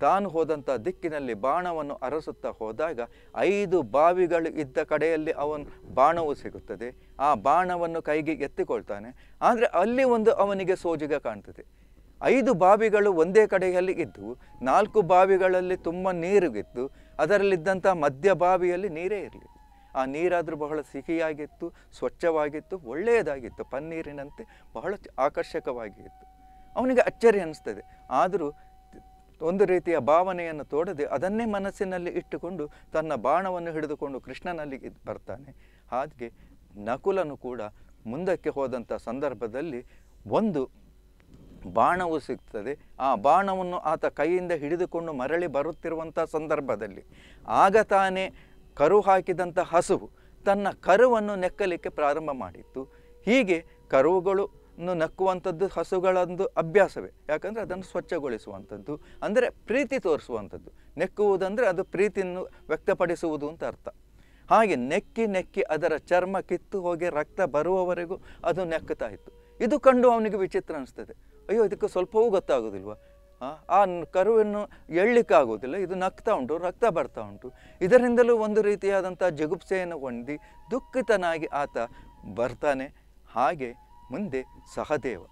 ತಾನು ಹೋದಂಥ ದಿಕ್ಕಿನಲ್ಲಿ ಬಾಣವನ್ನು ಅರಸುತ್ತಾ ಹೋದಾಗ ಐದು ಬಾವಿಗಳು ಇದ್ದ ಕಡೆಯಲ್ಲಿ ಅವನು ಬಾಣವು ಸಿಗುತ್ತದೆ ಆ ಬಾಣವನ್ನು ಕೈಗೆ ಎತ್ತಿಕೊಳ್ತಾನೆ ಆದರೆ ಅಲ್ಲಿ ಒಂದು ಅವನಿಗೆ ಸೋಜಿಗ ಕಾಣ್ತದೆ ಐದು ಬಾವಿಗಳು ಒಂದೇ ಕಡೆಯಲ್ಲಿ ಇದ್ದು ನಾಲ್ಕು ಬಾವಿಗಳಲ್ಲಿ ತುಂಬ ನೀರುಗಿತ್ತು ಅದರಲ್ಲಿದ್ದಂಥ ಮಧ್ಯ ಬಾವಿಯಲ್ಲಿ ನೀರೇ ಇರಲಿಲ್ಲ ಆ ನೀರಾದರೂ ಬಹಳ ಸಿಹಿಯಾಗಿತ್ತು ಸ್ವಚ್ಛವಾಗಿತ್ತು ಒಳ್ಳೆಯದಾಗಿತ್ತು ಪನ್ನೀರಿನಂತೆ ಬಹಳ ಆಕರ್ಷಕವಾಗಿತ್ತು ಅವನಿಗೆ ಅಚ್ಚರಿ ಅನ್ನಿಸ್ತದೆ ಆದರೂ ಒಂದು ರೀತಿಯ ಭಾವನೆಯನ್ನು ತೋಡದೆ ಅದನ್ನೇ ಮನಸ್ಸಿನಲ್ಲಿ ಇಟ್ಟುಕೊಂಡು ತನ್ನ ಬಾಣವನ್ನು ಹಿಡಿದುಕೊಂಡು ಕೃಷ್ಣನಲ್ಲಿ ಬರ್ತಾನೆ ಹಾಗೆ ನಕುಲನು ಕೂಡ ಮುಂದಕ್ಕೆ ಹೋದಂಥ ಸಂದರ್ಭದಲ್ಲಿ ಒಂದು ಬಾಣವು ಸಿಗ್ತದೆ ಆ ಬಾಣವನ್ನು ಆತ ಕೈಯಿಂದ ಹಿಡಿದುಕೊಂಡು ಮರಳಿ ಬರುತ್ತಿರುವಂಥ ಸಂದರ್ಭದಲ್ಲಿ ಆಗ ತಾನೇ ಕರು ಹಾಕಿದಂಥ ಹಸುವು ತನ್ನ ಕರುವನ್ನು ನೆಕ್ಕಲಿಕ್ಕೆ ಪ್ರಾರಂಭ ಮಾಡಿತ್ತು ಹೀಗೆ ಕರುಗಳು ನಕ್ಕುವಂಥದ್ದು ಹಸುಗಳೊಂದು ಅಭ್ಯಾಸವೇ ಯಾಕಂದರೆ ಅದನ್ನು ಸ್ವಚ್ಛಗೊಳಿಸುವಂಥದ್ದು ಅಂದರೆ ಪ್ರೀತಿ ತೋರಿಸುವಂಥದ್ದು ನೆಕ್ಕುವುದಂದರೆ ಅದು ಪ್ರೀತಿಯನ್ನು ವ್ಯಕ್ತಪಡಿಸುವುದು ಅಂತ ಅರ್ಥ ಹಾಗೆ ನೆಕ್ಕಿ ನೆಕ್ಕಿ ಅದರ ಚರ್ಮ ಕಿತ್ತು ಹೋಗಿ ರಕ್ತ ಬರುವವರೆಗೂ ಅದು ನೆಕ್ಕುತ್ತಾ ಇತ್ತು ಇದು ಕಂಡು ಅವನಿಗೆ ವಿಚಿತ್ರ ಅನಿಸ್ತದೆ ಅಯ್ಯೋ ಇದಕ್ಕೆ ಸ್ವಲ್ಪವೂ ಗೊತ್ತಾಗೋದಿಲ್ವ ಆ ಕರುವನ್ನು ಎಳ್ಳಿಕ್ಕಾಗೋದಿಲ್ಲ ಇದು ನಗ್ತಾ ಉಂಟು ರಕ್ತ ಬರ್ತಾ ಉಂಟು ಇದರಿಂದಲೂ ಒಂದು ರೀತಿಯಾದಂಥ ಜಗುಪ್ಸೆಯನ್ನು ಹೊಂದಿ ದುಃಖಿತನಾಗಿ ಆತ ಬರ್ತಾನೆ ಹಾಗೆ ಮುಂದೆ ಸಹದೇವ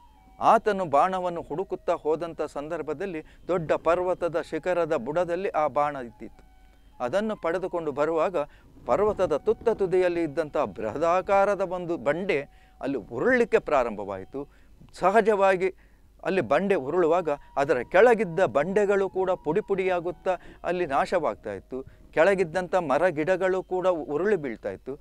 ಆತನು ಬಾಣವನ್ನು ಹುಡುಕುತ್ತಾ ಹೋದಂಥ ಸಂದರ್ಭದಲ್ಲಿ ದೊಡ್ಡ ಪರ್ವತದ ಶಿಖರದ ಬುಡದಲ್ಲಿ ಆ ಬಾಣ ಇದ್ದಿತ್ತು ಅದನ್ನು ಪಡೆದುಕೊಂಡು ಬರುವಾಗ ಪರ್ವತದ ತುತ್ತ ತುದಿಯಲ್ಲಿ ಇದ್ದಂಥ ಬೃಹದಾಕಾರದ ಒಂದು ಬಂಡೆ ಅಲ್ಲಿ ಉರುಳಲಿಕ್ಕೆ ಪ್ರಾರಂಭವಾಯಿತು ಸಹಜವಾಗಿ ಅಲ್ಲಿ ಬಂಡೆ ಉರುಳುವಾಗ ಅದರ ಕೆಳಗಿದ್ದ ಬಂಡೆಗಳು ಕೂಡ ಪುಡಿ ಪುಡಿಯಾಗುತ್ತಾ ಅಲ್ಲಿ ನಾಶವಾಗ್ತಾ ಇತ್ತು ಕೆಳಗಿದ್ದಂಥ ಮರ ಗಿಡಗಳು ಕೂಡ ಉರುಳಿ ಬೀಳ್ತಾ ಇತ್ತು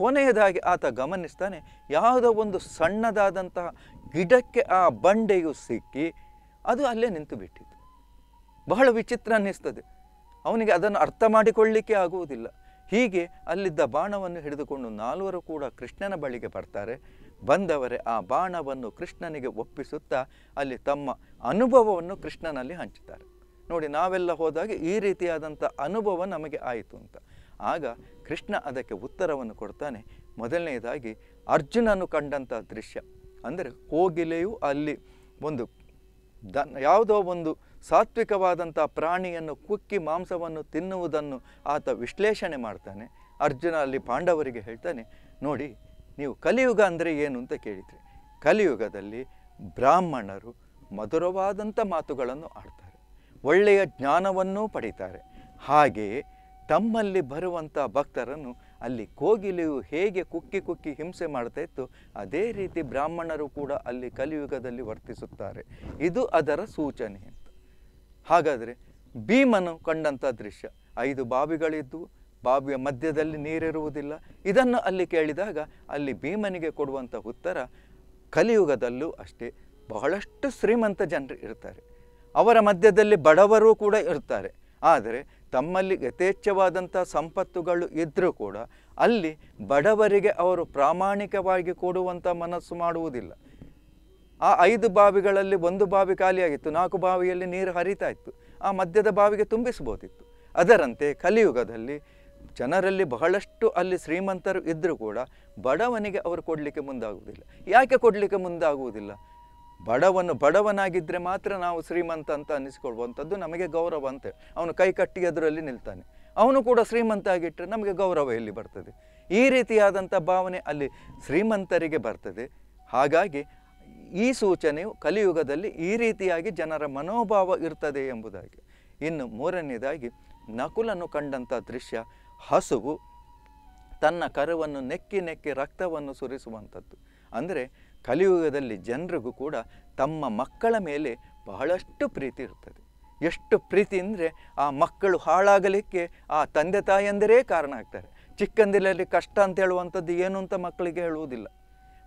ಕೊನೆಯದಾಗಿ ಆತ ಗಮನಿಸ್ತಾನೆ ಯಾವುದೋ ಒಂದು ಸಣ್ಣದಾದಂತಹ ಗಿಡಕ್ಕೆ ಆ ಬಂಡೆಯು ಸಿಕ್ಕಿ ಅದು ಅಲ್ಲೇ ನಿಂತು ಬಿಟ್ಟಿತ್ತು ಬಹಳ ವಿಚಿತ್ರ ಅನ್ನಿಸ್ತದೆ ಅವನಿಗೆ ಅದನ್ನು ಅರ್ಥ ಮಾಡಿಕೊಳ್ಳಿಕ್ಕೆ ಆಗುವುದಿಲ್ಲ ಹೀಗೆ ಅಲ್ಲಿದ್ದ ಬಾಣವನ್ನು ಹಿಡಿದುಕೊಂಡು ನಾಲ್ವರು ಕೂಡ ಕೃಷ್ಣನ ಬಳಿಗೆ ಬರ್ತಾರೆ ಬಂದವರೇ ಆ ಬಾಣವನ್ನು ಕೃಷ್ಣನಿಗೆ ಒಪ್ಪಿಸುತ್ತಾ ಅಲ್ಲಿ ತಮ್ಮ ಅನುಭವವನ್ನು ಕೃಷ್ಣನಲ್ಲಿ ಹಂಚುತ್ತಾರೆ ನೋಡಿ ನಾವೆಲ್ಲ ಹೋದಾಗ ಈ ರೀತಿಯಾದಂಥ ಅನುಭವ ನಮಗೆ ಆಯಿತು ಅಂತ ಆಗ ಕೃಷ್ಣ ಅದಕ್ಕೆ ಉತ್ತರವನ್ನು ಕೊಡ್ತಾನೆ ಮೊದಲನೆಯದಾಗಿ ಅರ್ಜುನನು ಕಂಡಂಥ ದೃಶ್ಯ ಅಂದರೆ ಕೋಗಿಲೆಯು ಅಲ್ಲಿ ಒಂದು ದ ಯಾವುದೋ ಒಂದು ಸಾತ್ವಿಕವಾದಂಥ ಪ್ರಾಣಿಯನ್ನು ಕುಕ್ಕಿ ಮಾಂಸವನ್ನು ತಿನ್ನುವುದನ್ನು ಆತ ವಿಶ್ಲೇಷಣೆ ಮಾಡ್ತಾನೆ ಅರ್ಜುನ ಅಲ್ಲಿ ಪಾಂಡವರಿಗೆ ಹೇಳ್ತಾನೆ ನೋಡಿ ನೀವು ಕಲಿಯುಗ ಅಂದರೆ ಏನು ಅಂತ ಕೇಳಿದರೆ ಕಲಿಯುಗದಲ್ಲಿ ಬ್ರಾಹ್ಮಣರು ಮಧುರವಾದಂಥ ಮಾತುಗಳನ್ನು ಆಡ್ತಾರೆ ಒಳ್ಳೆಯ ಜ್ಞಾನವನ್ನೂ ಪಡೀತಾರೆ ಹಾಗೆಯೇ ತಮ್ಮಲ್ಲಿ ಬರುವಂಥ ಭಕ್ತರನ್ನು ಅಲ್ಲಿ ಕೋಗಿಲೆಯು ಹೇಗೆ ಕುಕ್ಕಿ ಕುಕ್ಕಿ ಹಿಂಸೆ ಮಾಡ್ತಾ ಇತ್ತು ಅದೇ ರೀತಿ ಬ್ರಾಹ್ಮಣರು ಕೂಡ ಅಲ್ಲಿ ಕಲಿಯುಗದಲ್ಲಿ ವರ್ತಿಸುತ್ತಾರೆ ಇದು ಅದರ ಸೂಚನೆ ಅಂತ ಹಾಗಾದರೆ ಭೀಮನು ಕಂಡಂಥ ದೃಶ್ಯ ಐದು ಬಾವಿಗಳಿದ್ದು ಬಾವಿಯ ಮಧ್ಯದಲ್ಲಿ ನೀರಿರುವುದಿಲ್ಲ ಇದನ್ನು ಅಲ್ಲಿ ಕೇಳಿದಾಗ ಅಲ್ಲಿ ಭೀಮನಿಗೆ ಕೊಡುವಂಥ ಉತ್ತರ ಕಲಿಯುಗದಲ್ಲೂ ಅಷ್ಟೇ ಬಹಳಷ್ಟು ಶ್ರೀಮಂತ ಜನರು ಇರ್ತಾರೆ ಅವರ ಮಧ್ಯದಲ್ಲಿ ಬಡವರೂ ಕೂಡ ಇರ್ತಾರೆ ಆದರೆ ತಮ್ಮಲ್ಲಿ ಯಥೇಚ್ಛವಾದಂಥ ಸಂಪತ್ತುಗಳು ಇದ್ದರೂ ಕೂಡ ಅಲ್ಲಿ ಬಡವರಿಗೆ ಅವರು ಪ್ರಾಮಾಣಿಕವಾಗಿ ಕೊಡುವಂಥ ಮನಸ್ಸು ಮಾಡುವುದಿಲ್ಲ ಆ ಐದು ಬಾವಿಗಳಲ್ಲಿ ಒಂದು ಬಾವಿ ಖಾಲಿಯಾಗಿತ್ತು ನಾಲ್ಕು ಬಾವಿಯಲ್ಲಿ ನೀರು ಹರಿತಾ ಇತ್ತು ಆ ಮಧ್ಯದ ಬಾವಿಗೆ ತುಂಬಿಸಬಹುದಿತ್ತು ಅದರಂತೆ ಕಲಿಯುಗದಲ್ಲಿ ಜನರಲ್ಲಿ ಬಹಳಷ್ಟು ಅಲ್ಲಿ ಶ್ರೀಮಂತರು ಇದ್ದರೂ ಕೂಡ ಬಡವನಿಗೆ ಅವರು ಕೊಡಲಿಕ್ಕೆ ಮುಂದಾಗುವುದಿಲ್ಲ ಯಾಕೆ ಕೊಡಲಿಕ್ಕೆ ಮುಂದಾಗುವುದಿಲ್ಲ ಬಡವನು ಬಡವನಾಗಿದ್ದರೆ ಮಾತ್ರ ನಾವು ಶ್ರೀಮಂತ ಅಂತ ಅನ್ನಿಸಿಕೊಳ್ಳುವಂಥದ್ದು ನಮಗೆ ಗೌರವ ಅಂತ ಅವನು ಕೈ ಕಟ್ಟಿ ಅದರಲ್ಲಿ ನಿಲ್ತಾನೆ ಅವನು ಕೂಡ ಶ್ರೀಮಂತ ಆಗಿಟ್ಟರೆ ನಮಗೆ ಗೌರವ ಎಲ್ಲಿ ಬರ್ತದೆ ಈ ರೀತಿಯಾದಂಥ ಭಾವನೆ ಅಲ್ಲಿ ಶ್ರೀಮಂತರಿಗೆ ಬರ್ತದೆ ಹಾಗಾಗಿ ಈ ಸೂಚನೆಯು ಕಲಿಯುಗದಲ್ಲಿ ಈ ರೀತಿಯಾಗಿ ಜನರ ಮನೋಭಾವ ಇರ್ತದೆ ಎಂಬುದಾಗಿ ಇನ್ನು ಮೂರನೇದಾಗಿ ನಕುಲನ್ನು ಕಂಡಂಥ ದೃಶ್ಯ ಹಸುವು ತನ್ನ ಕರುವನ್ನು ನೆಕ್ಕಿ ನೆಕ್ಕಿ ರಕ್ತವನ್ನು ಸುರಿಸುವಂಥದ್ದು ಅಂದರೆ ಕಲಿಯುಗದಲ್ಲಿ ಜನರಿಗೂ ಕೂಡ ತಮ್ಮ ಮಕ್ಕಳ ಮೇಲೆ ಬಹಳಷ್ಟು ಪ್ರೀತಿ ಇರ್ತದೆ ಎಷ್ಟು ಪ್ರೀತಿ ಅಂದರೆ ಆ ಮಕ್ಕಳು ಹಾಳಾಗಲಿಕ್ಕೆ ಆ ತಂದೆ ಎಂದರೇ ಕಾರಣ ಆಗ್ತಾರೆ ಚಿಕ್ಕಂದಿಲಲ್ಲಿ ಕಷ್ಟ ಅಂತ ಹೇಳುವಂಥದ್ದು ಏನು ಅಂತ ಮಕ್ಕಳಿಗೆ ಹೇಳುವುದಿಲ್ಲ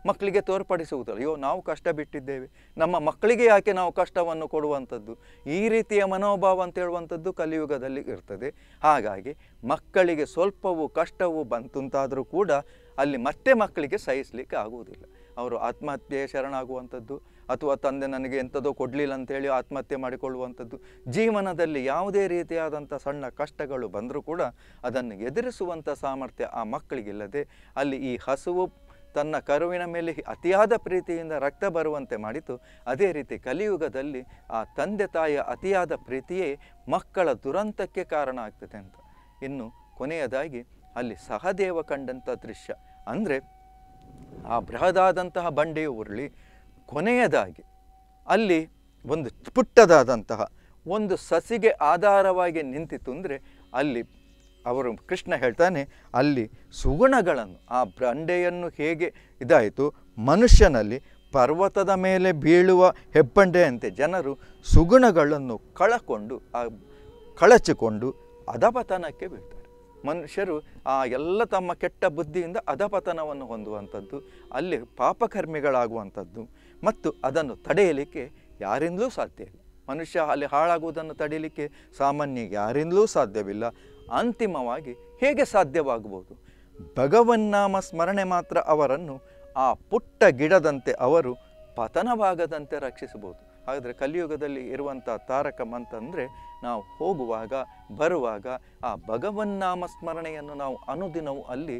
ಮಕ್ಕಳಿಗೆ ತೋರ್ಪಡಿಸುವುದಲ್ಲ ಅಯ್ಯೋ ನಾವು ಕಷ್ಟ ಬಿಟ್ಟಿದ್ದೇವೆ ನಮ್ಮ ಮಕ್ಕಳಿಗೆ ಯಾಕೆ ನಾವು ಕಷ್ಟವನ್ನು ಕೊಡುವಂಥದ್ದು ಈ ರೀತಿಯ ಮನೋಭಾವ ಅಂತ ಕಲಿಯುಗದಲ್ಲಿ ಇರ್ತದೆ ಹಾಗಾಗಿ ಮಕ್ಕಳಿಗೆ ಸ್ವಲ್ಪವೂ ಕಷ್ಟವು ಬಂತುಂತಾದರೂ ಕೂಡ ಅಲ್ಲಿ ಮತ್ತೆ ಮಕ್ಕಳಿಗೆ ಸಹಿಸಲಿಕ್ಕೆ ಆಗುವುದಿಲ್ಲ ಅವರು ಆತ್ಮಹತ್ಯೆ ಶರಣಾಗುವಂಥದ್ದು ಅಥವಾ ತಂದೆ ನನಗೆ ಎಂಥದೋ ಕೊಡಲಿಲ್ಲ ಅಂತೇಳಿ ಆತ್ಮಹತ್ಯೆ ಮಾಡಿಕೊಳ್ಳುವಂಥದ್ದು ಜೀವನದಲ್ಲಿ ಯಾವುದೇ ರೀತಿಯಾದಂಥ ಸಣ್ಣ ಕಷ್ಟಗಳು ಬಂದರೂ ಕೂಡ ಅದನ್ನು ಎದುರಿಸುವಂಥ ಸಾಮರ್ಥ್ಯ ಆ ಮಕ್ಕಳಿಗಿಲ್ಲದೆ ಅಲ್ಲಿ ಈ ಹಸುವು ತನ್ನ ಕರುವಿನ ಮೇಲೆ ಅತಿಯಾದ ಪ್ರೀತಿಯಿಂದ ರಕ್ತ ಬರುವಂತೆ ಮಾಡಿತು ಅದೇ ರೀತಿ ಕಲಿಯುಗದಲ್ಲಿ ಆ ತಂದೆ ತಾಯಿಯ ಅತಿಯಾದ ಪ್ರೀತಿಯೇ ಮಕ್ಕಳ ದುರಂತಕ್ಕೆ ಕಾರಣ ಆಗ್ತದೆ ಅಂತ ಇನ್ನು ಕೊನೆಯದಾಗಿ ಅಲ್ಲಿ ಸಹದೇವ ಕಂಡಂಥ ದೃಶ್ಯ ಅಂದರೆ ಆ ಬೃಹದಾದಂತಹ ಬಂಡೆಯು ಉರುಳಿ ಕೊನೆಯದಾಗಿ ಅಲ್ಲಿ ಒಂದು ಪುಟ್ಟದಾದಂತಹ ಒಂದು ಸಸಿಗೆ ಆಧಾರವಾಗಿ ನಿಂತಿತು ಅಂದರೆ ಅಲ್ಲಿ ಅವರು ಕೃಷ್ಣ ಹೇಳ್ತಾನೆ ಅಲ್ಲಿ ಸುಗುಣಗಳನ್ನು ಆ ಬಂಡೆಯನ್ನು ಹೇಗೆ ಇದಾಯಿತು ಮನುಷ್ಯನಲ್ಲಿ ಪರ್ವತದ ಮೇಲೆ ಬೀಳುವ ಹೆಬ್ಬಂಡೆಯಂತೆ ಜನರು ಸುಗುಣಗಳನ್ನು ಕಳಕೊಂಡು ಆ ಕಳಚಿಕೊಂಡು ಅಧಪತನಕ್ಕೆ ಬೀಳ್ತಾರೆ ಮನುಷ್ಯರು ಆ ಎಲ್ಲ ತಮ್ಮ ಕೆಟ್ಟ ಬುದ್ಧಿಯಿಂದ ಅಧಪತನವನ್ನು ಹೊಂದುವಂಥದ್ದು ಅಲ್ಲಿ ಪಾಪಕರ್ಮಿಗಳಾಗುವಂಥದ್ದು ಮತ್ತು ಅದನ್ನು ತಡೆಯಲಿಕ್ಕೆ ಯಾರಿಂದಲೂ ಸಾಧ್ಯ ಇಲ್ಲ ಮನುಷ್ಯ ಅಲ್ಲಿ ಹಾಳಾಗುವುದನ್ನು ತಡೆಯಲಿಕ್ಕೆ ಸಾಮಾನ್ಯ ಯಾರಿಂದಲೂ ಸಾಧ್ಯವಿಲ್ಲ ಅಂತಿಮವಾಗಿ ಹೇಗೆ ಸಾಧ್ಯವಾಗಬಹುದು ಭಗವನ್ನಾಮ ಸ್ಮರಣೆ ಮಾತ್ರ ಅವರನ್ನು ಆ ಪುಟ್ಟ ಗಿಡದಂತೆ ಅವರು ಪತನವಾಗದಂತೆ ರಕ್ಷಿಸಬಹುದು ಆದರೆ ಕಲಿಯುಗದಲ್ಲಿ ಇರುವಂಥ ತಾರಕ ಅಂತಂದರೆ ನಾವು ಹೋಗುವಾಗ ಬರುವಾಗ ಆ ಭಗವನ್ನಾಮ ಸ್ಮರಣೆಯನ್ನು ನಾವು ಅನುದಿನವೂ ಅಲ್ಲಿ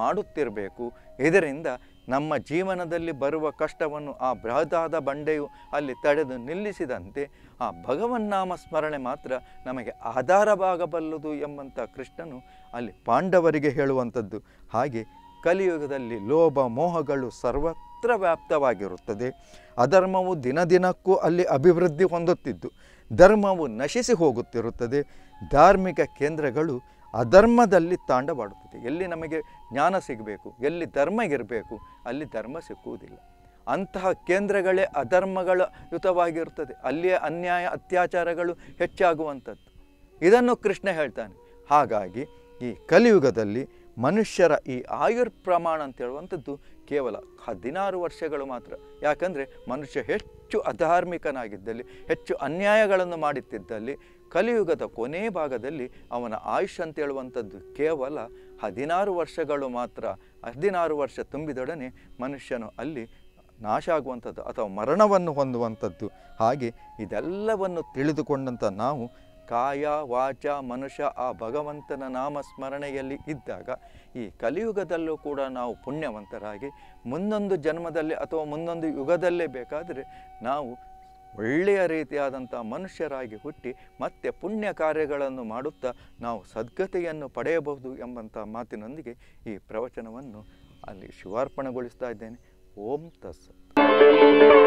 ಮಾಡುತ್ತಿರಬೇಕು ಇದರಿಂದ ನಮ್ಮ ಜೀವನದಲ್ಲಿ ಬರುವ ಕಷ್ಟವನ್ನು ಆ ಬೃಹದಾದ ಬಂಡೆಯು ಅಲ್ಲಿ ತಡೆದು ನಿಲ್ಲಿಸಿದಂತೆ ಆ ಭಗವನ್ನಾಮ ಸ್ಮರಣೆ ಮಾತ್ರ ನಮಗೆ ಆಧಾರವಾಗಬಲ್ಲದು ಎಂಬಂಥ ಕೃಷ್ಣನು ಅಲ್ಲಿ ಪಾಂಡವರಿಗೆ ಹೇಳುವಂಥದ್ದು ಹಾಗೆ ಕಲಿಯುಗದಲ್ಲಿ ಲೋಭ ಮೋಹಗಳು ಸರ್ವತ್ರ ವ್ಯಾಪ್ತವಾಗಿರುತ್ತದೆ ಅಧರ್ಮವು ದಿನಕ್ಕೂ ಅಲ್ಲಿ ಅಭಿವೃದ್ಧಿ ಹೊಂದುತ್ತಿದ್ದು ಧರ್ಮವು ನಶಿಸಿ ಹೋಗುತ್ತಿರುತ್ತದೆ ಧಾರ್ಮಿಕ ಕೇಂದ್ರಗಳು ಅಧರ್ಮದಲ್ಲಿ ತಾಂಡವಾಡುತ್ತದೆ ಎಲ್ಲಿ ನಮಗೆ ಜ್ಞಾನ ಸಿಗಬೇಕು ಎಲ್ಲಿ ಧರ್ಮ ಇರಬೇಕು ಅಲ್ಲಿ ಧರ್ಮ ಸಿಕ್ಕುವುದಿಲ್ಲ ಅಂತಹ ಕೇಂದ್ರಗಳೇ ಅಧರ್ಮಗಳ ಯುತವಾಗಿರುತ್ತದೆ ಅಲ್ಲಿಯೇ ಅನ್ಯಾಯ ಅತ್ಯಾಚಾರಗಳು ಹೆಚ್ಚಾಗುವಂಥದ್ದು ಇದನ್ನು ಕೃಷ್ಣ ಹೇಳ್ತಾನೆ ಹಾಗಾಗಿ ಈ ಕಲಿಯುಗದಲ್ಲಿ ಮನುಷ್ಯರ ಈ ಆಯುರ್ ಪ್ರಮಾಣ ಅಂತ ಹೇಳುವಂಥದ್ದು ಕೇವಲ ಹದಿನಾರು ವರ್ಷಗಳು ಮಾತ್ರ ಯಾಕಂದರೆ ಮನುಷ್ಯ ಹೆಚ್ಚು ಅಧಾರ್ಮಿಕನಾಗಿದ್ದಲ್ಲಿ ಹೆಚ್ಚು ಅನ್ಯಾಯಗಳನ್ನು ಮಾಡುತ್ತಿದ್ದಲ್ಲಿ ಕಲಿಯುಗದ ಕೊನೆ ಭಾಗದಲ್ಲಿ ಅವನ ಆಯುಷ್ ಅಂತೇಳುವಂಥದ್ದು ಕೇವಲ ಹದಿನಾರು ವರ್ಷಗಳು ಮಾತ್ರ ಹದಿನಾರು ವರ್ಷ ತುಂಬಿದೊಡನೆ ಮನುಷ್ಯನು ಅಲ್ಲಿ ನಾಶ ಆಗುವಂಥದ್ದು ಅಥವಾ ಮರಣವನ್ನು ಹೊಂದುವಂಥದ್ದು ಹಾಗೆ ಇದೆಲ್ಲವನ್ನು ತಿಳಿದುಕೊಂಡಂಥ ನಾವು ಕಾಯ ವಾಚ ಮನುಷ್ಯ ಆ ಭಗವಂತನ ನಾಮ ಸ್ಮರಣೆಯಲ್ಲಿ ಇದ್ದಾಗ ಈ ಕಲಿಯುಗದಲ್ಲೂ ಕೂಡ ನಾವು ಪುಣ್ಯವಂತರಾಗಿ ಮುಂದೊಂದು ಜನ್ಮದಲ್ಲಿ ಅಥವಾ ಮುಂದೊಂದು ಯುಗದಲ್ಲೇ ಬೇಕಾದರೆ ನಾವು ಒಳ್ಳೆಯ ರೀತಿಯಾದಂಥ ಮನುಷ್ಯರಾಗಿ ಹುಟ್ಟಿ ಮತ್ತೆ ಪುಣ್ಯ ಕಾರ್ಯಗಳನ್ನು ಮಾಡುತ್ತಾ ನಾವು ಸದ್ಗತೆಯನ್ನು ಪಡೆಯಬಹುದು ಎಂಬಂಥ ಮಾತಿನೊಂದಿಗೆ ಈ ಪ್ರವಚನವನ್ನು ಅಲ್ಲಿ ಶಿವಾರ್ಪಣೆಗೊಳಿಸ್ತಾ ಇದ್ದೇನೆ ಓಂ ತಸ್